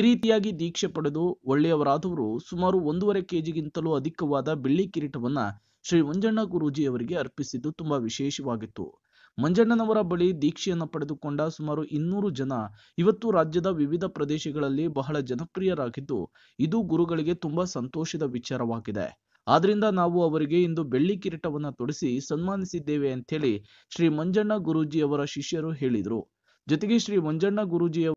ಈ ರೀತಿಯಾಗಿ ದೀಕ್ಷೆ ಪಡೆದು ಒಳ್ಳೆಯವರಾದವರು ಸುಮಾರು ಒಂದೂವರೆ ಕೆಜಿಗಿಂತಲೂ ಅಧಿಕವಾದ ಬೆಳ್ಳಿ ಕಿರೀಟವನ್ನ ಶ್ರೀ ಮಂಜಣ್ಣ ಅವರಿಗೆ ಅರ್ಪಿಸಿದ್ದು ತುಂಬಾ ವಿಶೇಷವಾಗಿತ್ತು ಮಂಜಣ್ಣನವರ ಬಳಿ ದೀಕ್ಷೆಯನ್ನು ಪಡೆದುಕೊಂಡ ಸುಮಾರು ಇನ್ನೂರು ಜನ ಇವತ್ತು ರಾಜ್ಯದ ವಿವಿಧ ಪ್ರದೇಶಗಳಲ್ಲಿ ಬಹಳ ಜನಪ್ರಿಯರಾಗಿದ್ದು ಇದು ಗುರುಗಳಿಗೆ ತುಂಬಾ ಸಂತೋಷದ ವಿಚಾರವಾಗಿದೆ ಆದ್ರಿಂದ ನಾವು ಅವರಿಗೆ ಇಂದು ಬೆಳ್ಳಿ ಕಿರೀಟವನ್ನ ತೊಡಿಸಿ ಸನ್ಮಾನಿಸಿದ್ದೇವೆ ಅಂತೇಳಿ ಶ್ರೀ ಮಂಜಣ್ಣ ಅವರ ಶಿಷ್ಯರು ಹೇಳಿದರು ಜೊತೆಗೆ ಶ್ರೀ ಮಂಜಣ್ಣ ಗುರೂಜಿಯ